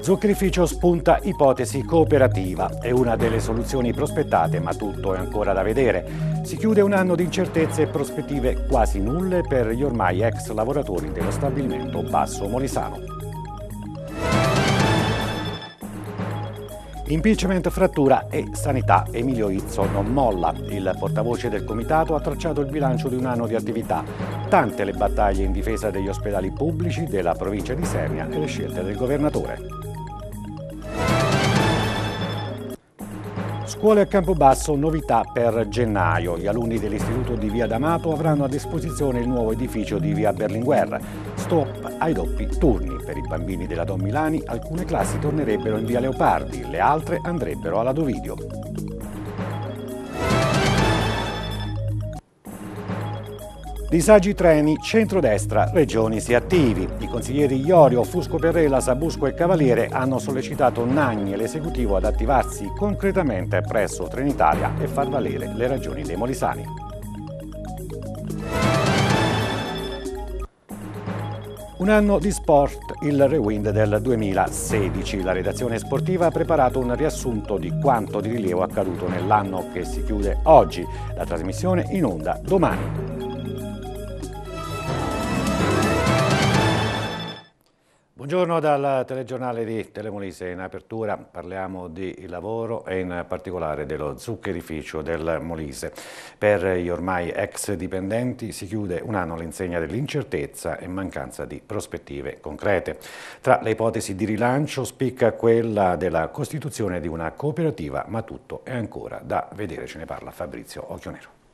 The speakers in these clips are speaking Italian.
Zuccherificio spunta ipotesi cooperativa. È una delle soluzioni prospettate, ma tutto è ancora da vedere. Si chiude un anno di incertezze e prospettive quasi nulle per gli ormai ex lavoratori dello stabilimento Basso Molisano. Impeachment, frattura e sanità. Emilio Izzo non molla. Il portavoce del comitato ha tracciato il bilancio di un anno di attività. Tante le battaglie in difesa degli ospedali pubblici, della provincia di Sernia e le scelte del governatore. Scuole a Campobasso, novità per gennaio. Gli alunni dell'istituto di Via D'Amato avranno a disposizione il nuovo edificio di Via Berlinguer. Stop ai doppi turni. Per i bambini della Don Milani alcune classi tornerebbero in via Leopardi, le altre andrebbero alla Dovidio. Disagi treni, centrodestra, regioni si attivi. I consiglieri Iorio, Fusco Perrella, Sabusco e Cavaliere hanno sollecitato Nagni e l'esecutivo ad attivarsi concretamente presso Trenitalia e far valere le ragioni dei molisani. Un anno di sport, il rewind del 2016. La redazione sportiva ha preparato un riassunto di quanto di rilievo accaduto nell'anno che si chiude oggi. La trasmissione in onda domani. Buongiorno dal telegiornale di Telemolise. In apertura parliamo di lavoro e in particolare dello zuccherificio del Molise. Per gli ormai ex dipendenti si chiude un anno all'insegna dell'incertezza e mancanza di prospettive concrete. Tra le ipotesi di rilancio spicca quella della costituzione di una cooperativa, ma tutto è ancora da vedere. Ce ne parla Fabrizio Occhionero.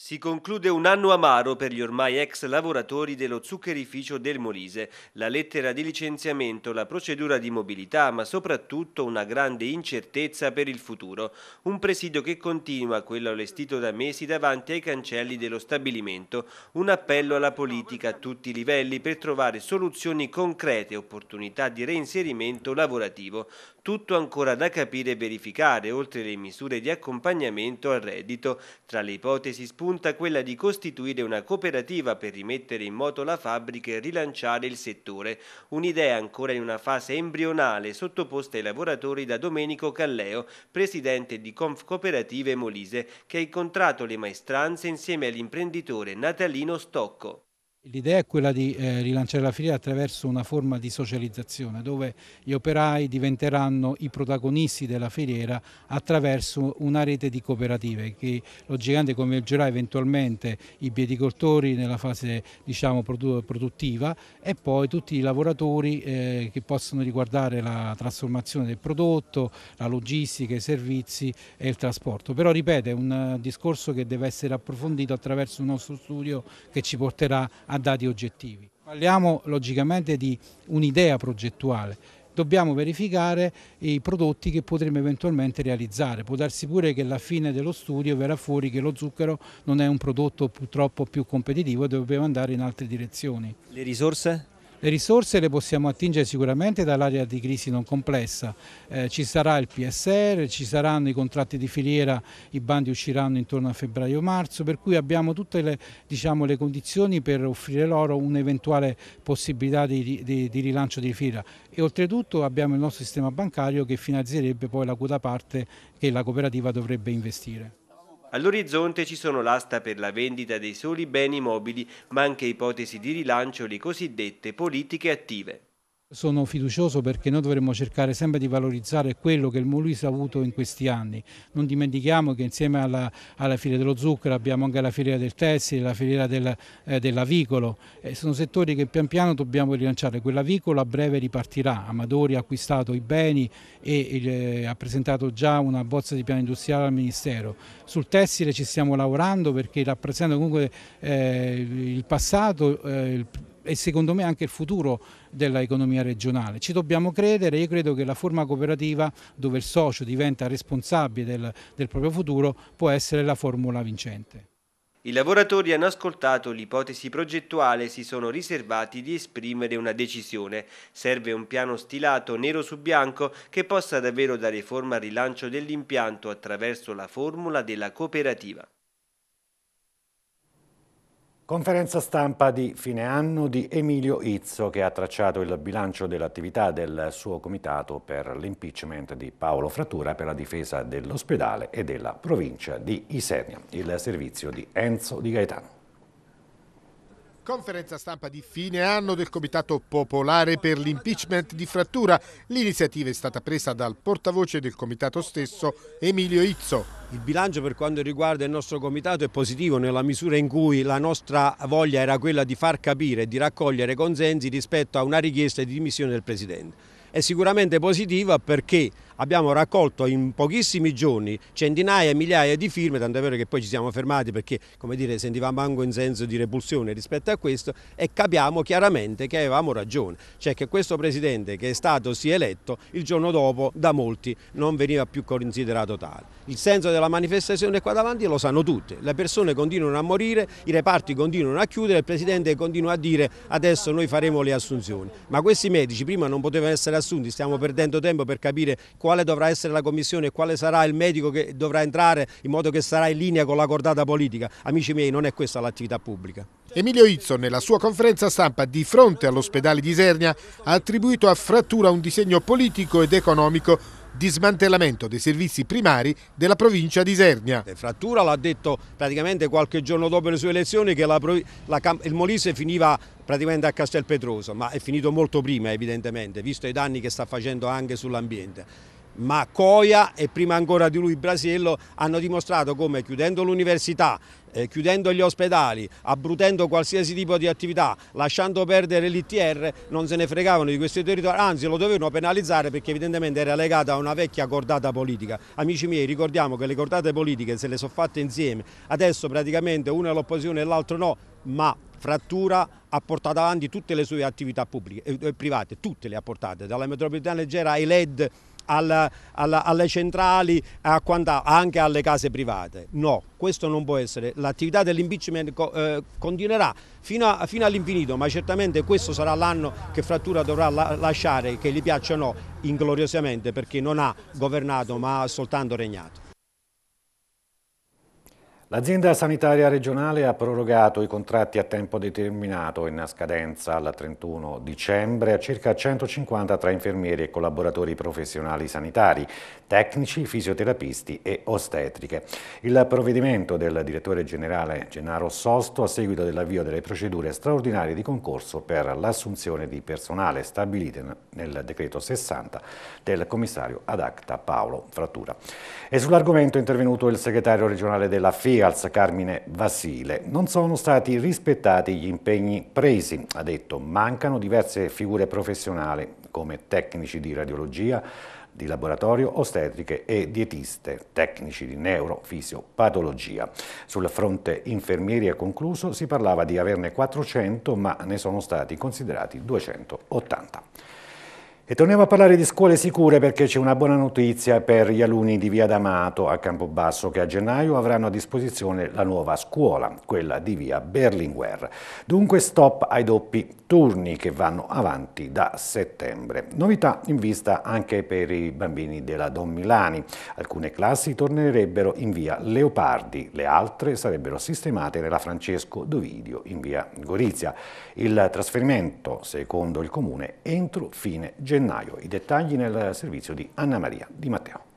Si conclude un anno amaro per gli ormai ex lavoratori dello zuccherificio del Molise. La lettera di licenziamento, la procedura di mobilità, ma soprattutto una grande incertezza per il futuro. Un presidio che continua, quello allestito da mesi davanti ai cancelli dello stabilimento. Un appello alla politica a tutti i livelli per trovare soluzioni concrete, opportunità di reinserimento lavorativo. Tutto ancora da capire e verificare, oltre le misure di accompagnamento al reddito. Tra le ipotesi spuntate punta quella di costituire una cooperativa per rimettere in moto la fabbrica e rilanciare il settore, un'idea ancora in una fase embrionale sottoposta ai lavoratori da Domenico Calleo, presidente di Conf Cooperative Molise, che ha incontrato le maestranze insieme all'imprenditore Natalino Stocco. L'idea è quella di eh, rilanciare la filiera attraverso una forma di socializzazione dove gli operai diventeranno i protagonisti della filiera attraverso una rete di cooperative che logicamente coinvolgerà eventualmente i bieticoltori nella fase diciamo, produttiva e poi tutti i lavoratori eh, che possono riguardare la trasformazione del prodotto, la logistica, i servizi e il trasporto. Però ripeto, è un discorso che deve essere approfondito attraverso un nostro studio che ci porterà a dati oggettivi. Parliamo logicamente di un'idea progettuale, dobbiamo verificare i prodotti che potremo eventualmente realizzare. Può darsi pure che alla fine dello studio verrà fuori che lo zucchero non è un prodotto purtroppo più competitivo e dobbiamo andare in altre direzioni. Le risorse? Le risorse le possiamo attingere sicuramente dall'area di crisi non complessa, eh, ci sarà il PSR, ci saranno i contratti di filiera, i bandi usciranno intorno a febbraio-marzo, per cui abbiamo tutte le, diciamo, le, condizioni per offrire loro un'eventuale possibilità di, di, di, rilancio di filiera e oltretutto abbiamo il nostro sistema bancario che finanzierebbe poi la quota parte che la cooperativa dovrebbe investire. All'orizzonte ci sono l'asta per la vendita dei soli beni mobili, ma anche ipotesi di rilancio le cosiddette politiche attive. Sono fiducioso perché noi dovremmo cercare sempre di valorizzare quello che il Molise ha avuto in questi anni. Non dimentichiamo che insieme alla, alla filiera dello zucchero abbiamo anche la filiera del tessile, la filiera del, eh, dell'avicolo. Eh, sono settori che pian piano dobbiamo rilanciare. Quell'avicolo a breve ripartirà. Amadori ha acquistato i beni e eh, ha presentato già una bozza di piano industriale al Ministero. Sul tessile ci stiamo lavorando perché rappresenta comunque eh, il passato, eh, il e secondo me anche il futuro dell'economia regionale. Ci dobbiamo credere, io credo che la forma cooperativa dove il socio diventa responsabile del, del proprio futuro può essere la formula vincente. I lavoratori hanno ascoltato l'ipotesi progettuale e si sono riservati di esprimere una decisione. Serve un piano stilato nero su bianco che possa davvero dare forma al rilancio dell'impianto attraverso la formula della cooperativa. Conferenza stampa di fine anno di Emilio Izzo che ha tracciato il bilancio dell'attività del suo comitato per l'impeachment di Paolo Frattura per la difesa dell'ospedale e della provincia di Isernia, il servizio di Enzo Di Gaetano. Conferenza stampa di fine anno del Comitato Popolare per l'impeachment di Frattura. L'iniziativa è stata presa dal portavoce del Comitato stesso, Emilio Izzo. Il bilancio per quanto riguarda il nostro comitato è positivo nella misura in cui la nostra voglia era quella di far capire e di raccogliere consensi rispetto a una richiesta di dimissione del Presidente. È sicuramente positiva perché abbiamo raccolto in pochissimi giorni centinaia e migliaia di firme, tant'è vero che poi ci siamo fermati perché come dire, sentivamo anche un senso di repulsione rispetto a questo e capiamo chiaramente che avevamo ragione, cioè che questo Presidente che è stato sì eletto il giorno dopo da molti non veniva più considerato tale. Il senso della manifestazione qua davanti lo sanno tutti, le persone continuano a morire, i reparti continuano a chiudere, il Presidente continua a dire adesso noi faremo le assunzioni, ma questi medici prima non potevano essere assunti, stiamo perdendo tempo per capire qual quale dovrà essere la commissione e quale sarà il medico che dovrà entrare in modo che sarà in linea con la cordata politica. Amici miei, non è questa l'attività pubblica. Emilio Izzo, nella sua conferenza stampa di fronte all'ospedale di Isernia, ha attribuito a Frattura un disegno politico ed economico di smantellamento dei servizi primari della provincia di Isernia. Frattura l'ha detto praticamente qualche giorno dopo le sue elezioni che la, la, il Molise finiva praticamente a Castel Petroso, ma è finito molto prima evidentemente, visto i danni che sta facendo anche sull'ambiente ma Coia e prima ancora di lui Brasiello hanno dimostrato come chiudendo l'università, eh, chiudendo gli ospedali, abbrutendo qualsiasi tipo di attività, lasciando perdere l'ITR, non se ne fregavano di questi territori, anzi lo dovevano penalizzare perché evidentemente era legata a una vecchia cordata politica. Amici miei, ricordiamo che le cordate politiche se le sono fatte insieme, adesso praticamente uno è l'opposizione e l'altro no, ma frattura ha portato avanti tutte le sue attività pubbliche, eh, private, tutte le ha portate, dalla metropolitana leggera ai LED alla, alla, alle centrali, anche alle case private. No, questo non può essere. L'attività dell'impeachment co, eh, continuerà fino, fino all'infinito, ma certamente questo sarà l'anno che Frattura dovrà la, lasciare, che gli piaccia o no, ingloriosamente, perché non ha governato ma ha soltanto regnato. L'azienda sanitaria regionale ha prorogato i contratti a tempo determinato in scadenza al 31 dicembre a circa 150 tra infermieri e collaboratori professionali sanitari, tecnici, fisioterapisti e ostetriche. Il provvedimento del direttore generale Gennaro Sosto a seguito dell'avvio delle procedure straordinarie di concorso per l'assunzione di personale stabilite nel decreto 60 del commissario ad acta Paolo Frattura. E sull'argomento è intervenuto il segretario regionale della FIA di Alza Carmine Vasile. Non sono stati rispettati gli impegni presi, ha detto, mancano diverse figure professionali come tecnici di radiologia, di laboratorio, ostetriche e dietiste, tecnici di neurofisiopatologia. Sul fronte infermieri infermieria concluso si parlava di averne 400 ma ne sono stati considerati 280. E torniamo a parlare di scuole sicure perché c'è una buona notizia per gli alunni di Via D'Amato a Campobasso che a gennaio avranno a disposizione la nuova scuola, quella di Via Berlinguer. Dunque stop ai doppi turni che vanno avanti da settembre. Novità in vista anche per i bambini della Don Milani. Alcune classi tornerebbero in Via Leopardi, le altre sarebbero sistemate nella Francesco Dovidio in Via Gorizia. Il trasferimento, secondo il comune, entro fine gennaio gennaio. I dettagli nel servizio di Anna Maria Di Matteo.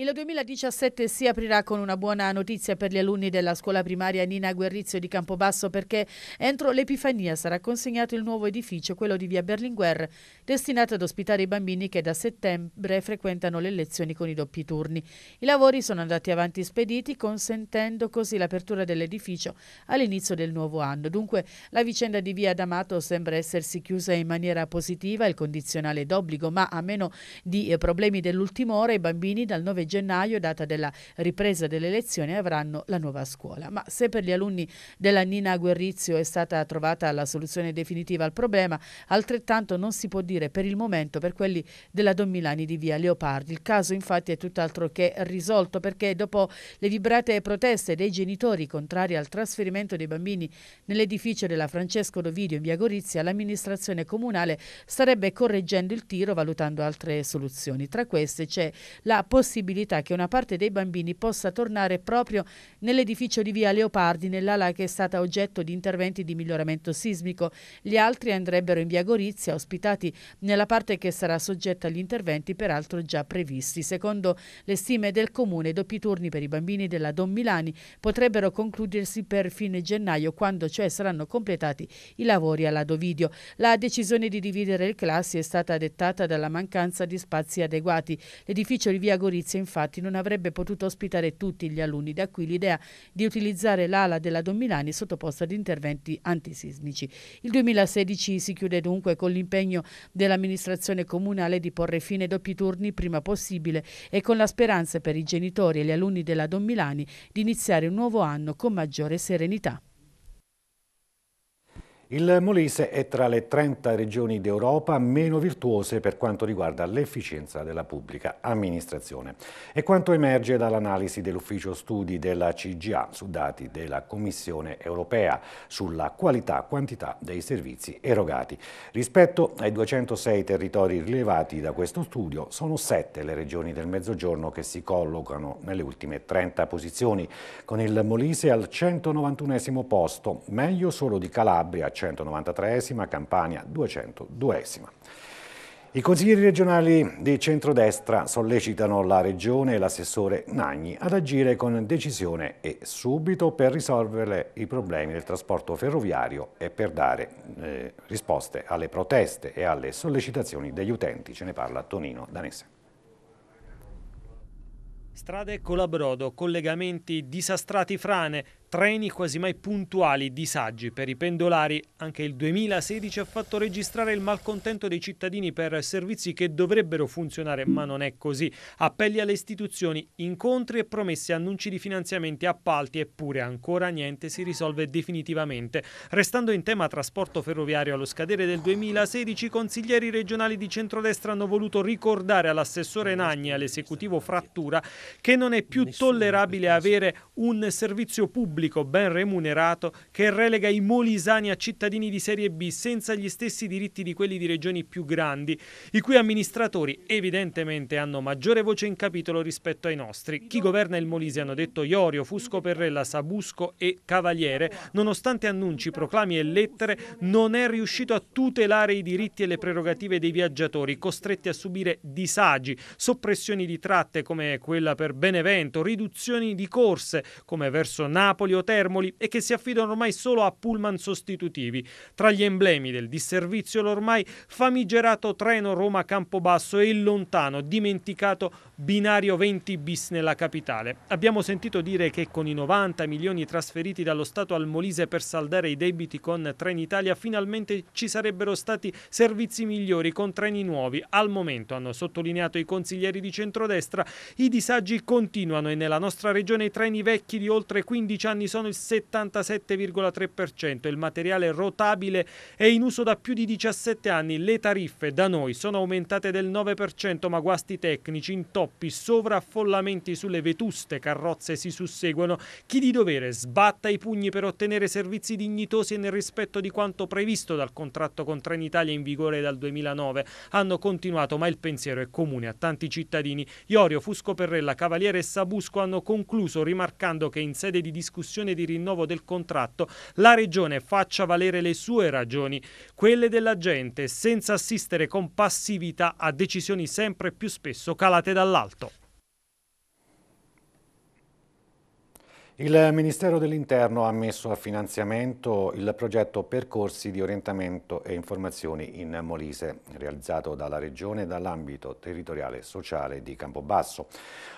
Il 2017 si aprirà con una buona notizia per gli alunni della scuola primaria Nina Guerrizio di Campobasso perché entro l'Epifania sarà consegnato il nuovo edificio, quello di via Berlinguer, destinato ad ospitare i bambini che da settembre frequentano le lezioni con i doppi turni. I lavori sono andati avanti spediti, consentendo così l'apertura dell'edificio all'inizio del nuovo anno. Dunque la vicenda di via D'Amato sembra essersi chiusa in maniera positiva, il condizionale d'obbligo, ma a meno di eh, problemi dell'ultima ora i bambini dal 9 gennaio, data della ripresa delle elezioni, avranno la nuova scuola. Ma se per gli alunni della Nina Guerrizio è stata trovata la soluzione definitiva al problema, altrettanto non si può dire per il momento per quelli della Don Milani di via Leopardi. Il caso infatti è tutt'altro che risolto perché dopo le vibrate proteste dei genitori contrari al trasferimento dei bambini nell'edificio della Francesco Dovidio in via Gorizia, l'amministrazione comunale starebbe correggendo il tiro valutando altre soluzioni. Tra queste c'è la possibilità possibilità che una parte dei bambini possa tornare proprio nell'edificio di via Leopardi, nell'ala che è stata oggetto di interventi di miglioramento sismico. Gli altri andrebbero in via Gorizia, ospitati nella parte che sarà soggetta agli interventi peraltro già previsti. Secondo le stime del Comune, i doppi turni per i bambini della Don Milani potrebbero concludersi per fine gennaio, quando cioè saranno completati i lavori alla Dovidio. La decisione di dividere le classi è stata dettata dalla mancanza di spazi adeguati. L'edificio di via Gorizia infatti non avrebbe potuto ospitare tutti gli alunni, da qui l'idea di utilizzare l'ala della Don Milani sottoposta ad interventi antisismici. Il 2016 si chiude dunque con l'impegno dell'amministrazione comunale di porre fine ai doppi turni prima possibile e con la speranza per i genitori e gli alunni della Don Milani di iniziare un nuovo anno con maggiore serenità. Il Molise è tra le 30 regioni d'Europa meno virtuose per quanto riguarda l'efficienza della pubblica amministrazione. È quanto emerge dall'analisi dell'ufficio studi della CGA su dati della Commissione europea sulla qualità-quantità e dei servizi erogati. Rispetto ai 206 territori rilevati da questo studio, sono 7 le regioni del Mezzogiorno che si collocano nelle ultime 30 posizioni, con il Molise al 191 posto, meglio solo di Calabria, 193, esima Campania 202esima. I consiglieri regionali di centrodestra sollecitano la Regione e l'assessore Nagni ad agire con decisione e subito per risolvere i problemi del trasporto ferroviario e per dare eh, risposte alle proteste e alle sollecitazioni degli utenti. Ce ne parla Tonino Danese. Strade colabrodo, collegamenti disastrati frane, treni quasi mai puntuali, disagi per i pendolari. Anche il 2016 ha fatto registrare il malcontento dei cittadini per servizi che dovrebbero funzionare, ma non è così. Appelli alle istituzioni, incontri e promesse, annunci di finanziamenti, appalti, eppure ancora niente si risolve definitivamente. Restando in tema trasporto ferroviario allo scadere del 2016, i consiglieri regionali di centrodestra hanno voluto ricordare all'assessore Nagni e all'esecutivo Frattura che non è più tollerabile avere un servizio pubblico pubblico ben remunerato che relega i molisani a cittadini di serie B senza gli stessi diritti di quelli di regioni più grandi, i cui amministratori evidentemente hanno maggiore voce in capitolo rispetto ai nostri. Chi governa il Molise hanno detto Iorio, Fusco Perrella, Sabusco e Cavaliere, nonostante annunci, proclami e lettere, non è riuscito a tutelare i diritti e le prerogative dei viaggiatori costretti a subire disagi, soppressioni di tratte come quella per Benevento, riduzioni di corse come verso Napoli Napoli o Termoli e che si affidano ormai solo a pullman sostitutivi. Tra gli emblemi del disservizio l'ormai famigerato treno Roma-Campobasso e il lontano, dimenticato binario 20 bis nella capitale. Abbiamo sentito dire che con i 90 milioni trasferiti dallo Stato al Molise per saldare i debiti con Trenitalia finalmente ci sarebbero stati servizi migliori con treni nuovi. Al momento, hanno sottolineato i consiglieri di centrodestra, i disagi continuano e nella nostra regione i treni vecchi di oltre 15 anni anni sono il 77,3%, il materiale rotabile è in uso da più di 17 anni, le tariffe da noi sono aumentate del 9%, ma guasti tecnici, intoppi, sovraffollamenti sulle vetuste carrozze si susseguono. Chi di dovere sbatta i pugni per ottenere servizi dignitosi e nel rispetto di quanto previsto dal contratto con Trenitalia in vigore dal 2009. Hanno continuato, ma il pensiero è comune a tanti cittadini. Iorio, Fusco Perrella, Cavaliere e Sabusco hanno concluso rimarcando che in sede di discussione discussione di rinnovo del contratto, la Regione faccia valere le sue ragioni, quelle della gente, senza assistere con passività a decisioni sempre più spesso calate dall'alto. Il Ministero dell'Interno ha messo a finanziamento il progetto Percorsi di orientamento e informazioni in Molise, realizzato dalla Regione e dall'ambito territoriale sociale di Campobasso.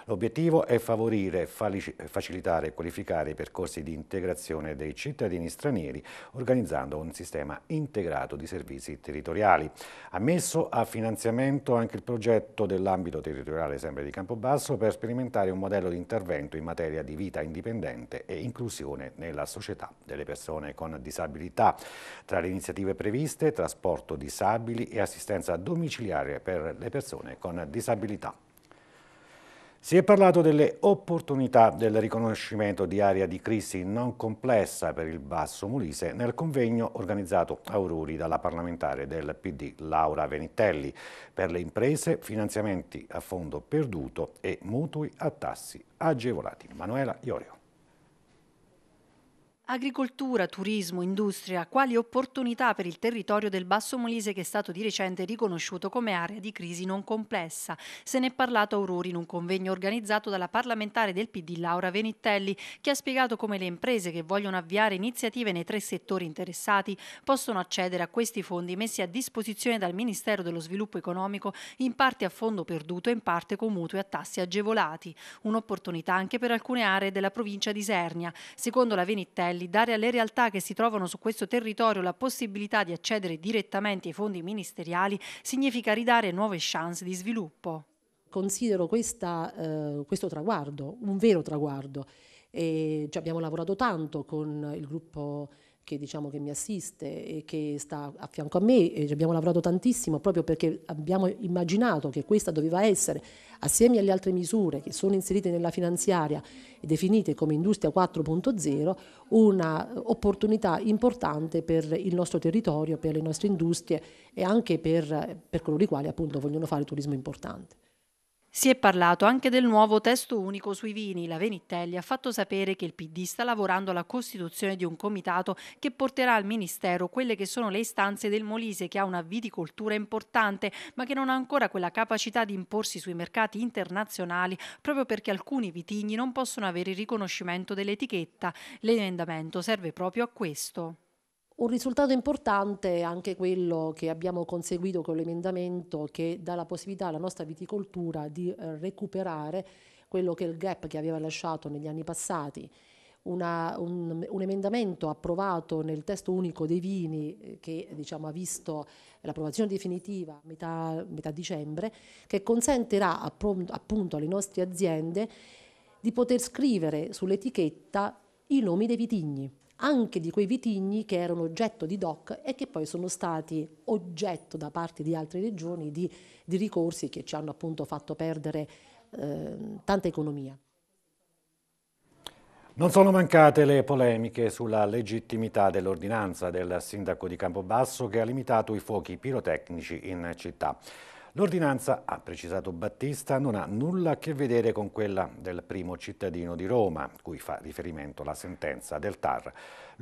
L'obiettivo è favorire, facilitare e qualificare i percorsi di integrazione dei cittadini stranieri, organizzando un sistema integrato di servizi territoriali. Ha messo a finanziamento anche il progetto dell'ambito territoriale sempre di Campobasso per sperimentare un modello di intervento in materia di vita indipendente ambiente e inclusione nella società delle persone con disabilità. Tra le iniziative previste, trasporto disabili e assistenza domiciliare per le persone con disabilità. Si è parlato delle opportunità del riconoscimento di area di crisi non complessa per il Basso Mulise nel convegno organizzato a Aururi dalla parlamentare del PD Laura Venitelli per le imprese, finanziamenti a fondo perduto e mutui a tassi agevolati. Manuela Iorio. Agricoltura, turismo, industria, quali opportunità per il territorio del Basso Molise che è stato di recente riconosciuto come area di crisi non complessa. Se ne è parlato a Aurora in un convegno organizzato dalla parlamentare del PD Laura Venitelli che ha spiegato come le imprese che vogliono avviare iniziative nei tre settori interessati possono accedere a questi fondi messi a disposizione dal Ministero dello Sviluppo Economico in parte a fondo perduto e in parte con mutui a tassi agevolati. Un'opportunità anche per alcune aree della provincia di Sernia. Secondo la Venitelli livelli, dare alle realtà che si trovano su questo territorio la possibilità di accedere direttamente ai fondi ministeriali significa ridare nuove chance di sviluppo. Considero questa, eh, questo traguardo un vero traguardo. E cioè, abbiamo lavorato tanto con il gruppo che, diciamo, che mi assiste e che sta a fianco a me, e abbiamo lavorato tantissimo proprio perché abbiamo immaginato che questa doveva essere, assieme alle altre misure che sono inserite nella finanziaria e definite come Industria 4.0, un'opportunità importante per il nostro territorio, per le nostre industrie e anche per, per coloro i quali appunto vogliono fare turismo importante. Si è parlato anche del nuovo testo unico sui vini. La Venitelli ha fatto sapere che il PD sta lavorando alla costituzione di un comitato che porterà al Ministero quelle che sono le istanze del Molise, che ha una viticoltura importante, ma che non ha ancora quella capacità di imporsi sui mercati internazionali proprio perché alcuni vitigni non possono avere il riconoscimento dell'etichetta. L'emendamento serve proprio a questo. Un risultato importante è anche quello che abbiamo conseguito con l'emendamento che dà la possibilità alla nostra viticoltura di eh, recuperare quello che è il gap che aveva lasciato negli anni passati. Una, un, un, emendamento approvato nel testo unico dei vini eh, che diciamo, ha visto l'approvazione definitiva a metà, metà, dicembre, che consentirà appunto alle nostre aziende di poter scrivere sull'etichetta i nomi dei vitigni anche di quei vitigni che erano oggetto di DOC e che poi sono stati oggetto da parte di altre regioni di, di ricorsi che ci hanno appunto fatto perdere eh, tanta economia. Non sono mancate le polemiche sulla legittimità dell'ordinanza del sindaco di Campobasso che ha limitato i fuochi pirotecnici in città. L'ordinanza, ha precisato Battista, non ha nulla a che vedere con quella del primo cittadino di Roma, cui fa riferimento la sentenza del TAR.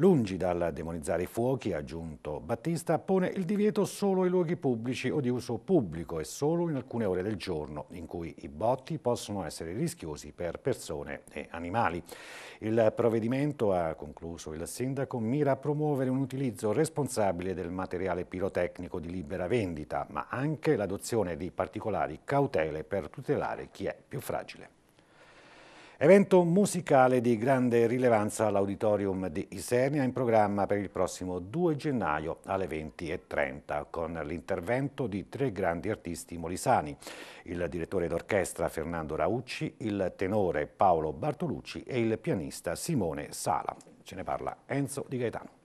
Lungi dal demonizzare i fuochi, ha aggiunto Battista, pone il divieto solo ai luoghi pubblici o di uso pubblico e solo in alcune ore del giorno, in cui i botti possono essere rischiosi per persone e animali. Il provvedimento, ha concluso il sindaco, mira a promuovere un utilizzo responsabile del materiale pirotecnico di libera vendita, ma anche l'adozione di particolari cautele per tutelare chi è più fragile. Evento musicale di grande rilevanza all'Auditorium di Isernia in programma per il prossimo 2 gennaio alle 20.30 con l'intervento di tre grandi artisti molisani, il direttore d'orchestra Fernando Raucci, il tenore Paolo Bartolucci e il pianista Simone Sala. Ce ne parla Enzo Di Gaetano.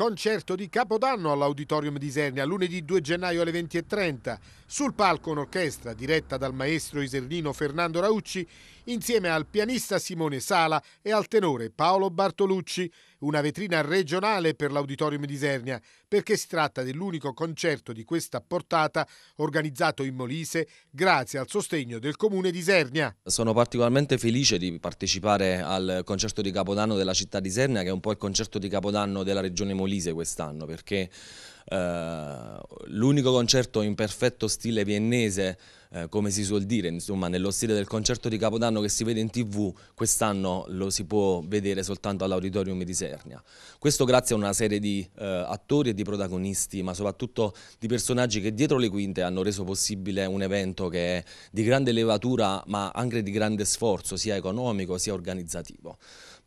Concerto di Capodanno all'Auditorium di Isernia lunedì 2 gennaio alle 20.30. Sul palco un'orchestra diretta dal maestro isernino Fernando Raucci insieme al pianista Simone Sala e al tenore Paolo Bartolucci una vetrina regionale per l'Auditorium di Isernia, perché si tratta dell'unico concerto di questa portata organizzato in Molise grazie al sostegno del Comune di Isernia. Sono particolarmente felice di partecipare al concerto di Capodanno della città di Isernia, che è un po' il concerto di Capodanno della regione Molise quest'anno, perché eh, l'unico concerto in perfetto stile viennese, eh, come si suol dire, insomma, nello stile del concerto di Capodanno che si vede in tv, quest'anno lo si può vedere soltanto all'Auditorium di Sernia. Questo grazie a una serie di eh, attori e di protagonisti, ma soprattutto di personaggi che dietro le quinte hanno reso possibile un evento che è di grande levatura, ma anche di grande sforzo, sia economico sia organizzativo.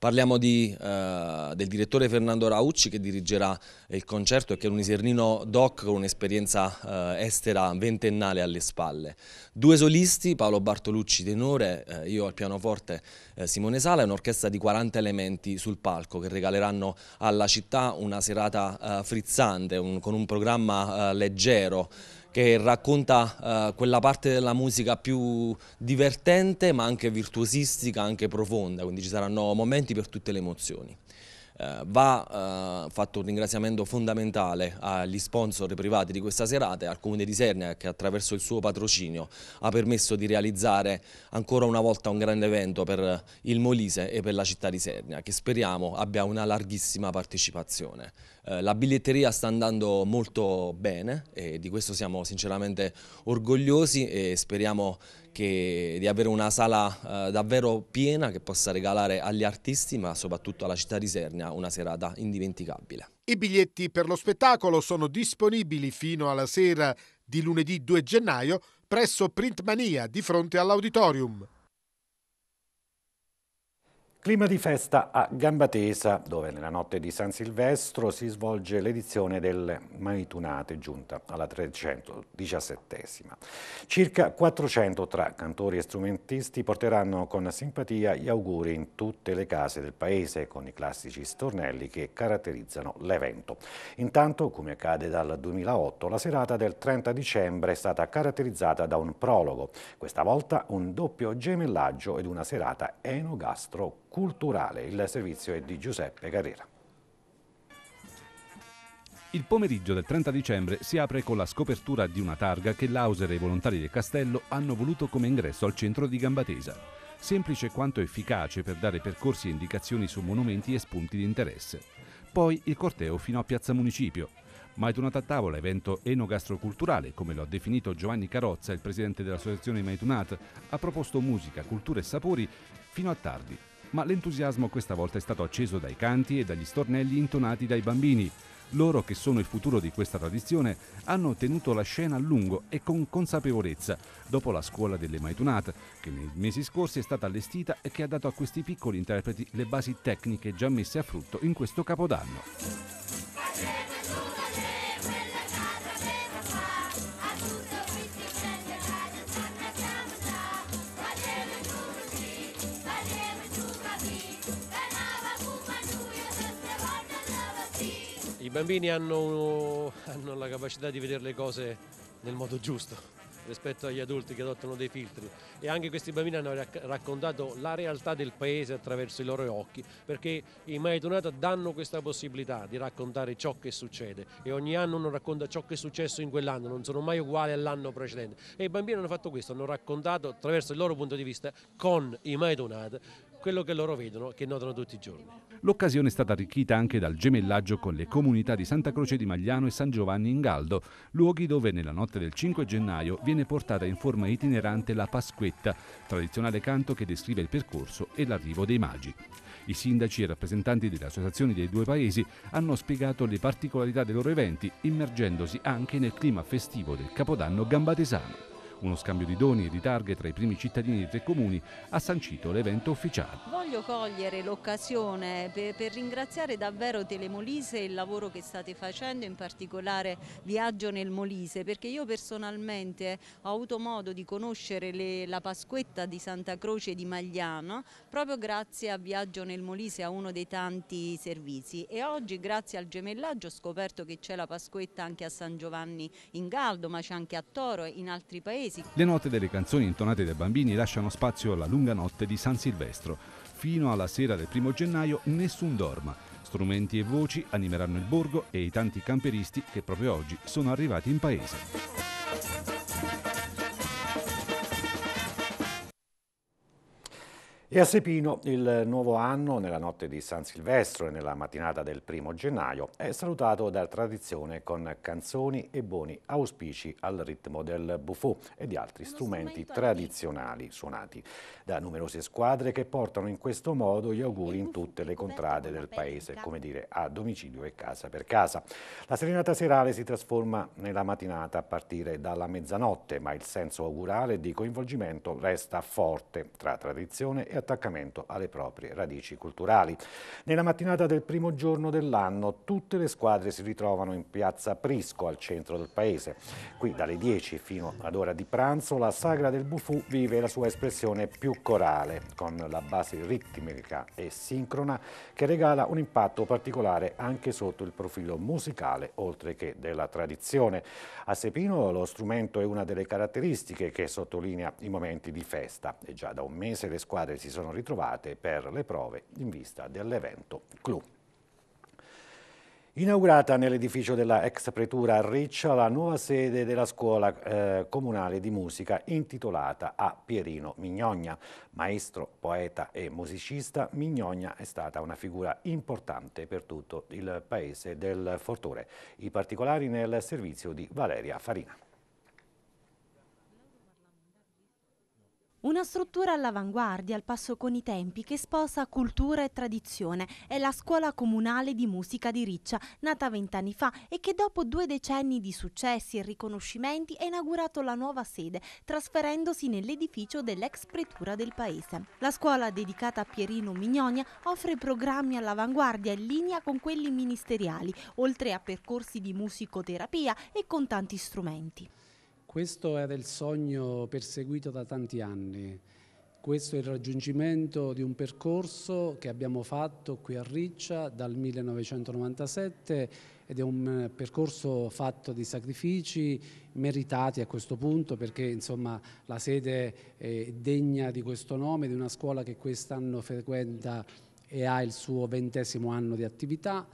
Parliamo di, eh, del direttore Fernando Raucci che dirigerà il concerto e che è un isernino doc con un'esperienza eh, estera ventennale alle spalle. Due solisti, Paolo Bartolucci tenore, eh, io al pianoforte eh, Simone Sala e un'orchestra di 40 elementi sul palco che regaleranno alla città una serata eh, frizzante un, con un programma eh, leggero che racconta eh, quella parte della musica più divertente ma anche virtuosistica, anche profonda, quindi ci saranno momenti per tutte le emozioni. Eh, va eh, fatto un ringraziamento fondamentale agli sponsor privati di questa serata e al Comune di Sernia che attraverso il suo patrocinio ha permesso di realizzare ancora una volta un grande evento per il Molise e per la città di Sernia che speriamo abbia una larghissima partecipazione. Eh, la biglietteria sta andando molto bene e di questo siamo sinceramente orgogliosi e speriamo che, di avere una sala eh, davvero piena che possa regalare agli artisti ma soprattutto alla città di Sernia una serata indimenticabile. I biglietti per lo spettacolo sono disponibili fino alla sera di lunedì 2 gennaio presso Printmania di fronte all'auditorium. Clima di festa a Gambatesa, dove nella notte di San Silvestro si svolge l'edizione delle Maitunate, giunta alla 317esima. Circa 400 tra cantori e strumentisti porteranno con simpatia gli auguri in tutte le case del paese, con i classici stornelli che caratterizzano l'evento. Intanto, come accade dal 2008, la serata del 30 dicembre è stata caratterizzata da un prologo, questa volta un doppio gemellaggio ed una serata enogastro culturale. Il servizio è di Giuseppe Carrera. Il pomeriggio del 30 dicembre si apre con la scopertura di una targa che l'Auser e i volontari del castello hanno voluto come ingresso al centro di Gambatesa. Semplice quanto efficace per dare percorsi e indicazioni su monumenti e spunti di interesse. Poi il corteo fino a Piazza Municipio. Maitunata a tavola, evento enogastroculturale, come lo ha definito Giovanni Carozza, il presidente dell'associazione Maitunat, ha proposto musica, cultura e sapori fino a tardi, ma l'entusiasmo questa volta è stato acceso dai canti e dagli stornelli intonati dai bambini. Loro, che sono il futuro di questa tradizione, hanno tenuto la scena a lungo e con consapevolezza, dopo la scuola delle Maitunat, che nei mesi scorsi è stata allestita e che ha dato a questi piccoli interpreti le basi tecniche già messe a frutto in questo capodanno. bambini hanno, hanno la capacità di vedere le cose nel modo giusto rispetto agli adulti che adottano dei filtri e anche questi bambini hanno raccontato la realtà del paese attraverso i loro occhi perché i Maitonata danno questa possibilità di raccontare ciò che succede e ogni anno uno racconta ciò che è successo in quell'anno, non sono mai uguali all'anno precedente e i bambini hanno fatto questo, hanno raccontato attraverso il loro punto di vista con i Maitonata quello che loro vedono, che notano tutti i giorni. L'occasione è stata arricchita anche dal gemellaggio con le comunità di Santa Croce di Magliano e San Giovanni in Galdo, luoghi dove nella notte del 5 gennaio viene portata in forma itinerante la Pasquetta, tradizionale canto che descrive il percorso e l'arrivo dei magi. I sindaci e rappresentanti delle associazioni dei due paesi hanno spiegato le particolarità dei loro eventi, immergendosi anche nel clima festivo del Capodanno gambatesano. Uno scambio di doni e di targhe tra i primi cittadini dei tre comuni ha sancito l'evento ufficiale. Voglio cogliere l'occasione per, per, ringraziare davvero Telemolise e il lavoro che state facendo, in particolare Viaggio nel Molise, perché io personalmente ho avuto modo di conoscere le, la Pasquetta di Santa Croce di Magliano proprio grazie a Viaggio nel Molise, a uno dei tanti servizi. E oggi grazie al gemellaggio ho scoperto che c'è la Pasquetta anche a San Giovanni in Galdo, ma c'è anche a Toro e in altri paesi Borghesi. Le note delle canzoni intonate dai bambini lasciano spazio alla lunga notte di San Silvestro. Fino alla sera del primo gennaio nessun dorma. Strumenti e voci animeranno il borgo e i tanti camperisti che proprio oggi sono arrivati in paese. E a Sepino il nuovo anno, nella notte di San Silvestro e nella mattinata del primo gennaio, è salutato da tradizione con canzoni e buoni auspici al ritmo del buffo e di altri strumenti tradizionali suonati da numerose squadre che portano in questo modo gli auguri in tutte le contrade del paese, come dire a domicilio e casa per casa. La serenata serale si trasforma nella mattinata a partire dalla mezzanotte, ma il senso augurale di coinvolgimento resta forte tra tradizione e attaccamento alle proprie radici culturali. Nella mattinata del primo giorno dell'anno tutte le squadre si ritrovano in piazza Prisco al centro del paese. Qui dalle 10 fino ad ora di pranzo la sagra del Bufù vive la sua espressione più corale con la base ritmica e sincrona che regala un impatto particolare anche sotto il profilo musicale oltre che della tradizione. A Sepino lo strumento è una delle caratteristiche che sottolinea i momenti di festa e già da un mese le squadre si si sono ritrovate per le prove in vista dell'evento Clou. Inaugurata nell'edificio della ex pretura a Riccia la nuova sede della scuola eh, comunale di musica intitolata a Pierino Mignogna. Maestro, poeta e musicista, Mignogna è stata una figura importante per tutto il paese del Fortore. I particolari nel servizio di Valeria Farina. Una struttura all'avanguardia, al passo con i tempi, che sposa cultura e tradizione, è la Scuola Comunale di Musica di Riccia, nata vent'anni fa e che dopo due decenni di successi e riconoscimenti ha inaugurato la nuova sede, trasferendosi nell'edificio dell'ex pretura del paese. La scuola, dedicata a Pierino Mignonia, offre programmi all'avanguardia in linea con quelli ministeriali, oltre a percorsi di musicoterapia e con tanti strumenti. Questo era il sogno perseguito da tanti anni, questo è il raggiungimento di un percorso che abbiamo fatto qui a Riccia dal 1997 ed è un eh, percorso fatto di sacrifici meritati a questo punto perché insomma, la sede è degna di questo nome, di una scuola che quest'anno frequenta e ha il suo ventesimo anno di attività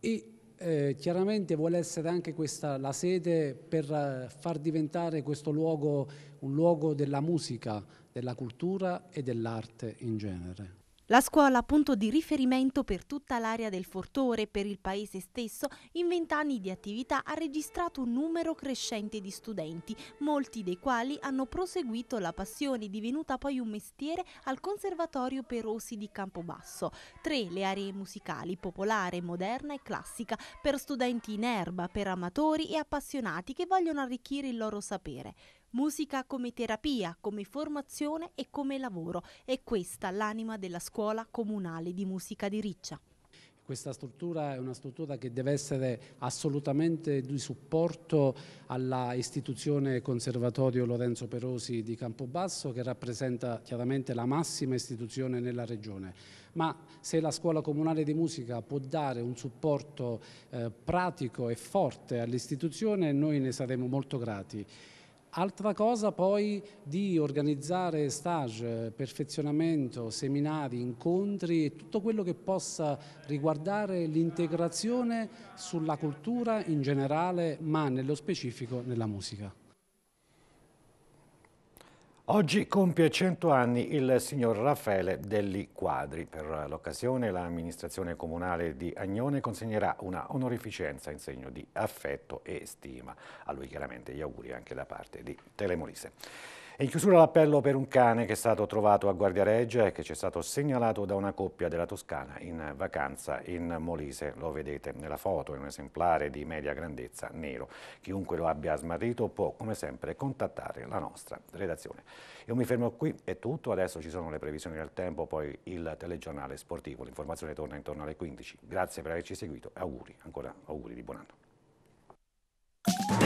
e eh, chiaramente vuole essere anche questa la sede per eh, far diventare questo luogo un luogo della musica, della cultura e dell'arte in genere. La scuola, punto di riferimento per tutta l'area del Fortore e per il paese stesso, in vent'anni di attività ha registrato un numero crescente di studenti, molti dei quali hanno proseguito la passione divenuta poi un mestiere al Conservatorio Perosi di Campobasso. Tre le aree musicali, popolare, moderna e classica, per studenti in erba, per amatori e appassionati che vogliono arricchire il loro sapere musica come terapia, come formazione e come lavoro. È questa l'anima della Scuola Comunale di Musica di Riccia. Questa struttura è una struttura che deve essere assolutamente di supporto alla istituzione Conservatorio Lorenzo Perosi di Campobasso che rappresenta chiaramente la massima istituzione nella regione. Ma se la scuola comunale di musica può dare un supporto eh, pratico e forte all'istituzione noi ne saremo molto grati. Altra cosa poi di organizzare stage, perfezionamento, seminari, incontri e tutto quello che possa riguardare l'integrazione sulla cultura in generale, ma nello specifico nella musica. Oggi compie 100 anni il signor Raffaele Delli Quadri. Per l'occasione l'amministrazione comunale di Agnone consegnerà una onorificenza in segno di affetto e stima. A lui chiaramente gli auguri anche da parte di Telemolise in chiusura l'appello per un cane che è stato trovato a Guardia Reggia e che ci è stato segnalato da una coppia della Toscana in vacanza in Molise. Lo vedete nella foto, è un esemplare di media grandezza nero. Chiunque lo abbia smarrito può come sempre contattare la nostra redazione. Io mi fermo qui, è tutto, adesso ci sono le previsioni del tempo, poi il telegiornale sportivo, l'informazione torna intorno alle 15. Grazie per averci seguito e auguri, ancora auguri di buon anno.